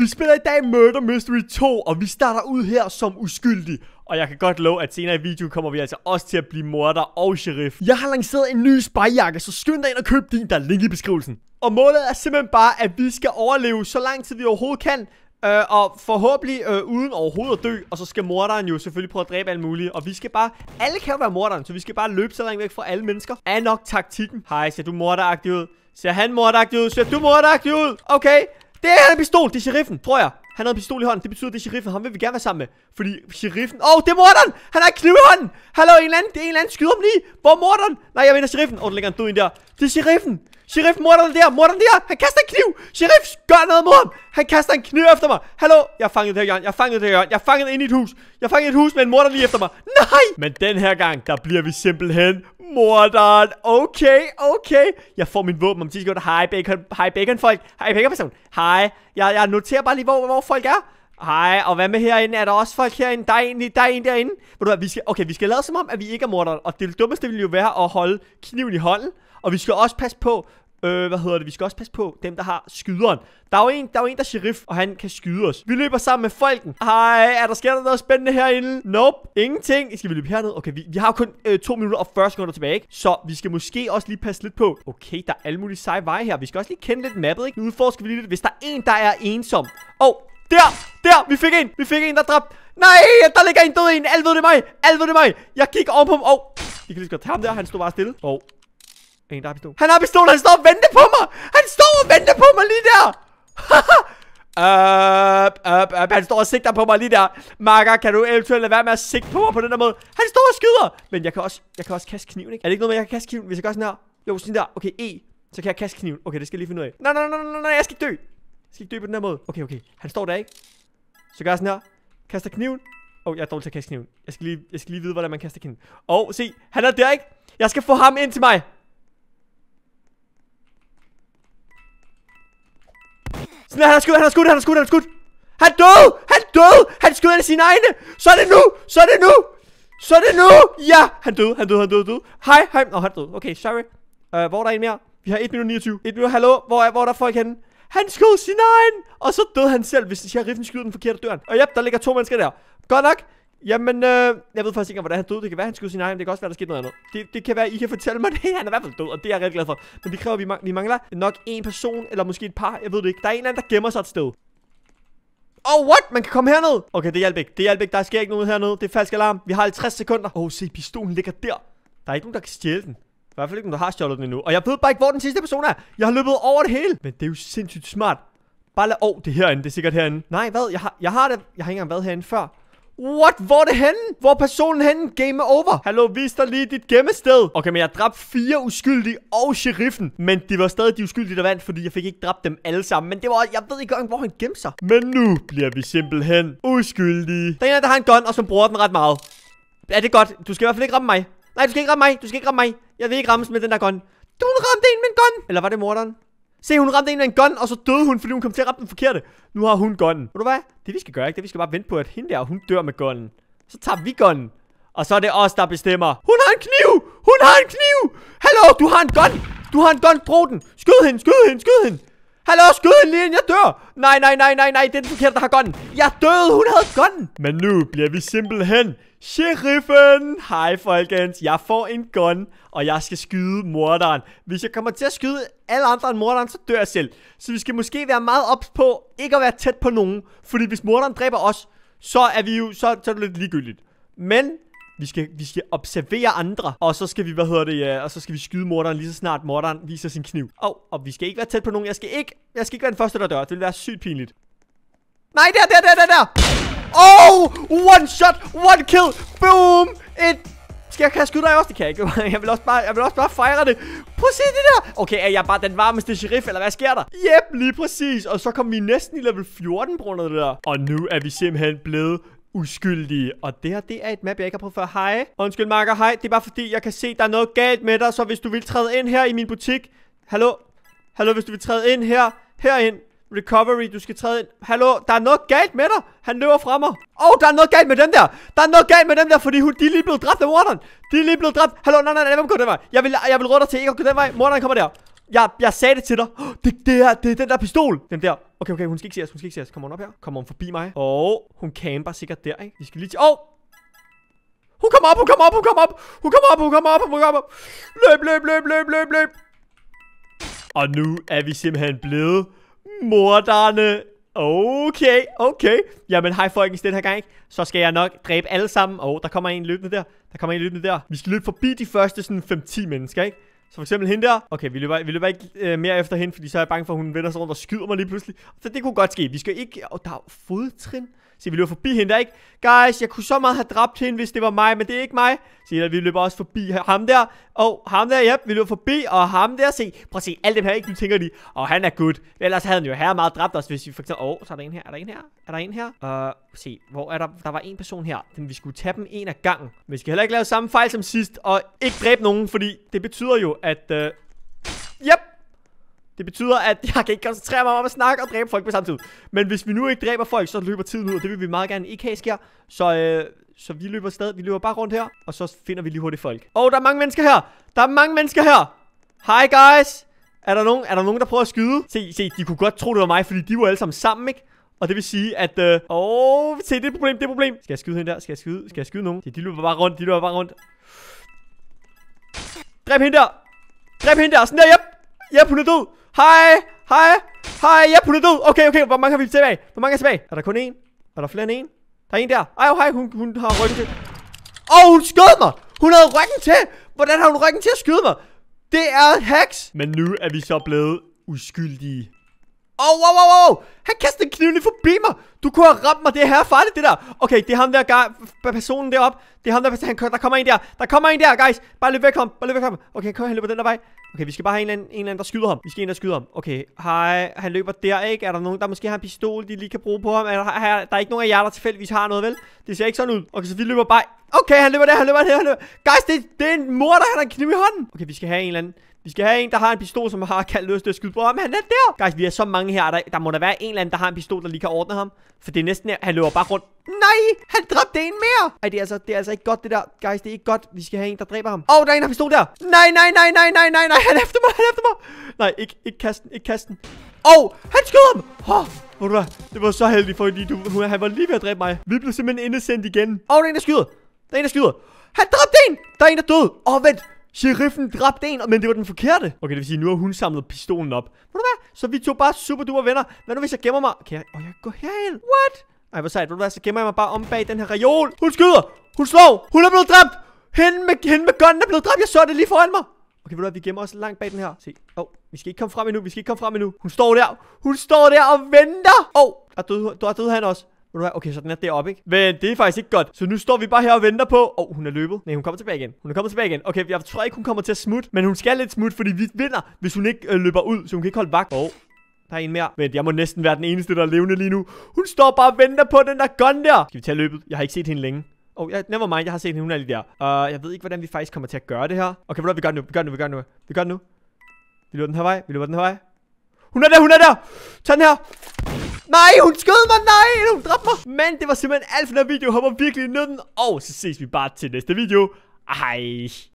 Vi spiller i dag Murder Mystery 2, og vi starter ud her som uskyldig. Og jeg kan godt love, at senere i videoen kommer vi altså også til at blive morder og sheriff. Jeg har lanceret en ny spejjakke, så skynd dig ind og køb din, der er link i beskrivelsen. Og målet er simpelthen bare, at vi skal overleve så lang tid vi overhovedet kan, Øh, og forhåbentlig øh, uden overhovedet at dø Og så skal morderen jo selvfølgelig prøve at dræbe alle mulige Og vi skal bare, alle kan jo være morderen Så vi skal bare løbe så langt væk fra alle mennesker Er nok taktikken Hej, ser du morderagtig ud? Ser han morderagtig ud? Ser du morderagtig ud? Okay, det er en pistol, det er sheriffen, tror jeg. Han har en pistol i hånden, det betyder, det er sheriffen. Ham vil vi gerne være sammen med. Fordi sheriffen... Åh, oh, det er morderen! Han har en kniv i hånden! Hallo, en eller anden, det er en eller anden, skyder ham lige! Hvor er morderen? Nej, jeg vinder sheriffen. Åh, oh, der ligger en død ind der. Det er sheriffen! Sheriff, morderen der, morderen der, han kaster en kniv Sheriff, gør noget mod ham Han kaster en kniv efter mig Hallo, jeg har fanget det her gang, jeg har fanget det her gang Jeg har fanget ind i et hus Jeg har fanget i et hus med en morder lige efter mig Nej Men den her gang, der bliver vi simpelthen Morderen. Okay, okay. Jeg får min våben om 10 sekunder. Hej, bacon. Hej, bacon, folk. Hej, bacon, person. Hej. Jeg, jeg noterer bare lige, hvor, hvor folk er. Hej, og hvad med herinde? Er der også folk herinde? Der er en, der er en derinde. Ved du hvad, vi skal, okay, vi skal lade som om, at vi ikke er morderen. Og det dummeste ville jo være at holde kniven i hånden. Og vi skal også passe på, Øh, hvad hedder det? Vi skal også passe på dem, der har skyderen. Der er jo en, der, er jo en, der er sheriff, og han kan skyde os. Vi løber sammen med folken. Hej, er der sker der noget spændende herinde? Nope, ingenting. Skal vi løbe herned? Okay, vi, vi har jo kun øh, 2 minutter og 40 sekunder tilbage, ikke? Så vi skal måske også lige passe lidt på. Okay, der er alle mulige seje veje her. Vi skal også lige kende lidt mappet, ikke? Nu udforsker vi lige lidt, hvis der er en, der er ensom. Åh, oh, der! Der! Vi fik en! Vi fik en, der dræbt! Nej, der ligger en død en. Alt ved det mig. Alt ved det mig. Jeg gik på ham. Åh, oh. I kan lige så godt tage ham der. Han stod bare stille. Åh, oh. En, der har pistol. Han har pistol, han står og venter på mig. Han står og venter på mig lige der. Up, up, up. Han står og sigter på mig lige der. Marker, kan du eventuelt lade være med at sigte på mig på den der måde? Han står og skyder. Men jeg kan også, jeg kan også kaste kniven, ikke? Er det ikke noget med, jeg kan kaste kniven, hvis jeg gør sådan her? Jo, sådan der. Okay, E. Så kan jeg kaste kniven. Okay, det skal jeg lige finde ud af. Nej, nej, nej, nej, nej, jeg skal ikke dø. Jeg skal ikke dø på den der måde. Okay, okay. Han står der, ikke? Så gør jeg sådan her. Kaster kniven. Åh, oh, jeg er dårlig til at kaste kniven. Jeg skal lige, jeg skal lige vide, hvordan man kaster kniven. Åh, oh, se. Han er der, ikke? Jeg skal få ham ind til mig. Sådan, han har skudt, han har skudt, han har skudt, han har skudt. Han døde! Han døde! Han skød alle sine egne! Så er det nu! Så er det nu! Så er det nu! Ja! Han døde, han døde, han døde, døde. Hej, hej. Nå, han døde. Okay, sorry. Uh, hvor er der en mere? Vi har 1 minut 29. 1 minut, hallo? Hvor er, hvor er der folk henne? Han skød sin egen! Og så døde han selv, hvis sheriffen skyder den forkerte døren. Og yep, der ligger to mennesker der. Godt nok. Jamen, øh, jeg ved faktisk ikke, hvordan han døde. Det kan være, han skød sin egen, det kan også være, der skete noget andet. Det, det kan være, I kan fortælle mig det. Han er i hvert fald død, og det er jeg rigtig glad for. Men det kræver, at vi, mang vi mangler nok en person, eller måske et par. Jeg ved det ikke. Der er en eller anden, der gemmer sig et sted. Oh, what? Man kan komme herned. Okay, det hjælper ikke. Det hjælper ikke. Der sker ikke noget hernede. Det er falsk alarm. Vi har 50 sekunder. Åh, oh, se, pistolen ligger der. Der er ikke nogen, der kan stjæle den. I hvert fald ikke nogen, der har stjålet den endnu. Og jeg ved bare ikke, hvor den sidste person er. Jeg har løbet over det hele. Men det er jo sindssygt smart. Bare lad... Åh, oh, det er herinde. Det er sikkert herinde. Nej, hvad? Jeg har, jeg har det. Jeg har ikke engang været herinde før. What? Hvor er det henne? Hvor er personen henne? Game over. Hallo, vis dig lige dit gemmested. Okay, men jeg dræbte fire uskyldige og sheriffen. Men de var stadig de uskyldige, der vandt, fordi jeg fik ikke dræbt dem alle sammen. Men det var, jeg ved ikke engang, hvor han gemte sig. Men nu bliver vi simpelthen uskyldige. Der er en, der har en gun, og som bruger den ret meget. Er det godt? Du skal i hvert fald ikke ramme mig. Nej, du skal ikke ramme mig. Du skal ikke ramme mig. Jeg vil ikke rammes med den der gun. Du ramte en med en gun. Eller var det morderen? Se, hun ramte en af en gun, og så døde hun, fordi hun kom til at ramme den forkerte. Nu har hun gunnen. Ved du hvad? Det vi skal gøre, ikke? Det vi skal bare vente på, at hende der, hun dør med gunnen. Så tager vi gunnen. Og så er det os, der bestemmer. Hun har en kniv! Hun har en kniv! Hallo, du har en gun! Du har en gun, brug den! Skyd hende, skyd hende, skyd hende! Hallo, skyd hende lige jeg dør. Nej, nej, nej, nej, nej, det er den forkerte, der har gunnen. Jeg døde, hun havde gunnen. Men nu bliver vi simpelthen Sheriffen! Hej folkens, jeg får en gun, og jeg skal skyde morderen. Hvis jeg kommer til at skyde alle andre end morderen, så dør jeg selv. Så vi skal måske være meget ops på ikke at være tæt på nogen. Fordi hvis morderen dræber os, så er vi jo så, så er det lidt ligegyldigt. Men vi skal, vi skal observere andre, og så skal vi, hvad hedder det, ja, og så skal vi skyde morderen lige så snart morderen viser sin kniv. Og, og vi skal ikke være tæt på nogen. Jeg skal ikke, jeg skal ikke være den første, der dør. Det vil være sygt pinligt. Nej, der, der, der, der, der. Oh, one shot, one kill, boom, et skal jeg, kan jeg skyde dig også? Det kan jeg ikke. Jeg vil også bare, jeg vil også bare fejre det. Prøv at se det der. Okay, er jeg bare den varmeste sheriff, eller hvad sker der? Jep, lige præcis. Og så kom vi næsten i level 14 på grund af det der. Og nu er vi simpelthen blevet uskyldige. Og det her, det er et map, jeg ikke har prøvet før. Hej. Undskyld, Marker. Hej. Det er bare fordi, jeg kan se, der er noget galt med dig. Så hvis du vil træde ind her i min butik. Hallo? Hallo, hvis du vil træde ind her. Herind. Recovery, du skal træde ind. Hallo, der er noget galt med dig. Han løber fra mig. Åh, oh, der er noget galt med dem der. Der er noget galt med dem der, fordi hun, de er lige blevet dræbt af morderen. De er lige blevet dræbt. Hallo, nej, nej, nej, hvem går den vej. Jeg vil, jeg vil råde dig til ikke at gå den vej. Morderen kommer der jeg, jeg sagde det til dig. Oh, det, det, er, det er den der pistol. Den der. Okay, okay, hun skal ikke se os, hun skal ikke se os. Kommer hun op her? Kommer hun forbi mig? Og oh, hun camper sikkert der, ikke? Vi skal lige til... Åh! Oh! Hun kommer op, hun kommer op, hun kommer op! Hun kommer op, hun kommer op, hun kommer op! Løb, løb, løb, løb, løb, løb! Og nu er vi simpelthen blevet morderne. Okay, okay. Jamen, hej folkens, den her gang, ikke? Så skal jeg nok dræbe alle sammen. Åh, oh, der kommer en løbende der. Der kommer en løbende der. Vi skal løbe forbi de første sådan 5-10 mennesker, ikke? Så for eksempel hende der. Okay, vi løber, vi løber ikke øh, mere efter hende, fordi så er jeg bange for, at hun vender sig rundt og skyder mig lige pludselig. Så det kunne godt ske. Vi skal ikke... Og oh, der er fodtrin. Så vi løber forbi hende der, ikke? Guys, jeg kunne så meget have dræbt hende, hvis det var mig, men det er ikke mig. Så vi løber også forbi ham der. Og ham der, ja, vi løber forbi, og ham der, se. Prøv at se, alt det her, ikke? Nu tænker de, og oh, han er good. Ellers havde han jo her meget dræbt os, hvis vi for eksempel... Åh, oh, så er der en her, er der en her, er der en her? Uh, se, hvor er der... Der var en person her. Den, vi skulle tage dem en af gangen. Men vi skal heller ikke lave samme fejl som sidst, og ikke dræbe nogen, fordi det betyder jo, at... Uh... Øh, yep, det betyder, at jeg kan ikke koncentrere mig om at snakke og dræbe folk på samme tid. Men hvis vi nu ikke dræber folk, så løber tiden ud, og det vil vi meget gerne ikke have sker. Så, øh, så vi løber stadig, vi løber bare rundt her, og så finder vi lige hurtigt folk. Og oh, der er mange mennesker her! Der er mange mennesker her! Hej guys! Er der, nogen, er der nogen, der prøver at skyde? Se, se, de kunne godt tro, det var mig, fordi de var alle sammen sammen, ikke? Og det vil sige, at... Øh, åh, øh, oh, se, det er et problem, det er et problem. Skal jeg skyde hende der? Skal jeg skyde? Skal jeg skyde nogen? De, de løber bare rundt, de løber bare rundt. Dræb hende der! Dræb hende der! Sådan der, yep! Yep, hun er død! Hej, hej, hej, jeg puttede død. Okay, okay, hvor mange har vi tilbage? Hvor mange er tilbage? Er der kun en? Er der flere end en? Der er en der. Ej, hej, hun, hun har ryggen til. Åh, oh, hun skød mig. Hun havde ryggen til. Hvordan har hun ryggen til at skyde mig? Det er hacks. Men nu er vi så blevet uskyldige. Åh, Oh, wow, wow, wow. Han kastede en kniv lige forbi mig. Du kunne have ramt mig. Det er her farligt, det der. Okay, det er ham der, gar personen derop. Det er ham der, han, der kommer en der. Der kommer en der, guys. Bare løb væk ham. Bare løb væk ham. Okay, kom, han løber den der vej. Okay, vi skal bare have en eller, anden, en eller anden, der skyder ham. Vi skal en, der skyder ham. Okay, hej. Han løber der, ikke? Er der nogen, der måske har en pistol, de lige kan bruge på ham? Er der, er, der er ikke nogen af jer, der tilfældigvis har noget, vel? Det ser ikke sådan ud. Okay, så vi løber bare... Okay, han løber der, han løber der, han løber. Guys, det, det er en morder, han har en kniv i hånden. Okay, vi skal have en eller anden. Vi skal have en, der har en pistol, som har kaldt lyst til at skyde på ham. Han er der! Guys, vi har så mange her. Der, der må der være en eller anden, der har en pistol, der lige kan ordne ham. For det er næsten Han løber bare rundt. Nej! Han dræbte en mere! Ej, det er, altså, det er altså ikke godt, det der. Guys, det er ikke godt. Vi skal have en, der dræber ham. Åh, oh, der er en, der har pistol der! Nej, nej, nej, nej, nej, nej, nej. Han er efter mig, han er efter mig. Nej, ikke, ikke kasten, ikke kasten. Åh, oh, han skød ham! Oh, Det var så heldigt, fordi du, han var lige ved at dræbe mig. Vi blev simpelthen indesendt igen. Åh, oh, der er en, der skyder. Der er en, der skyder. Han dræbte en! Der er en, der døde. Åh, oh, vent. Sheriffen dræbte en, men det var den forkerte. Okay, det vil sige, nu har hun samlet pistolen op. Ved du hvad? Så vi tog bare super duper venner. Hvad nu, hvis jeg gemmer mig? Kan jeg... oh, jeg går herhen? What? Ej, hvor sejt. Ved du hvad? Så gemmer jeg mig bare om bag den her reol. Hun skyder. Hun slår. Hun er blevet dræbt. Hende med, hende med gunnen er blevet dræbt. Jeg så det lige foran mig. Okay, ved du hvad, vi gemmer os langt bag den her. Se, åh, oh, vi skal ikke komme frem endnu, vi skal ikke komme frem endnu. Hun står der, hun står der og venter. Åh, oh, der døde, der død han også. Ved du hvad? Okay, så den er deroppe, ikke? Men det er faktisk ikke godt. Så nu står vi bare her og venter på... Åh, oh, hun er løbet. Nej, hun kommer tilbage igen. Hun er kommet tilbage igen. Okay, jeg tror ikke, hun kommer til at smutte. Men hun skal lidt smutte, fordi vi vinder, hvis hun ikke øh, løber ud. Så hun kan ikke holde vagt. Åh, oh, der er en mere. Vent, jeg må næsten være den eneste, der er levende lige nu. Hun står bare og venter på den der gun der. Skal vi tage løbet? Jeg har ikke set hende længe. Oh, yeah, never mind, jeg har set hende, hun er lige der. Uh, jeg ved ikke, hvordan vi faktisk kommer til at gøre det her. Okay, hvad vi gør det nu, vi gør det nu, vi gør det nu. Vi gør det nu. Vi løber den her vej, vi løber den her vej. Hun er der, hun er der! Tag den her! Nej, hun skød mig. Nej, hun dræbte mig. Men det var simpelthen alt for den her video. Jeg håber virkelig, I den. Og så ses vi bare til næste video. Hej.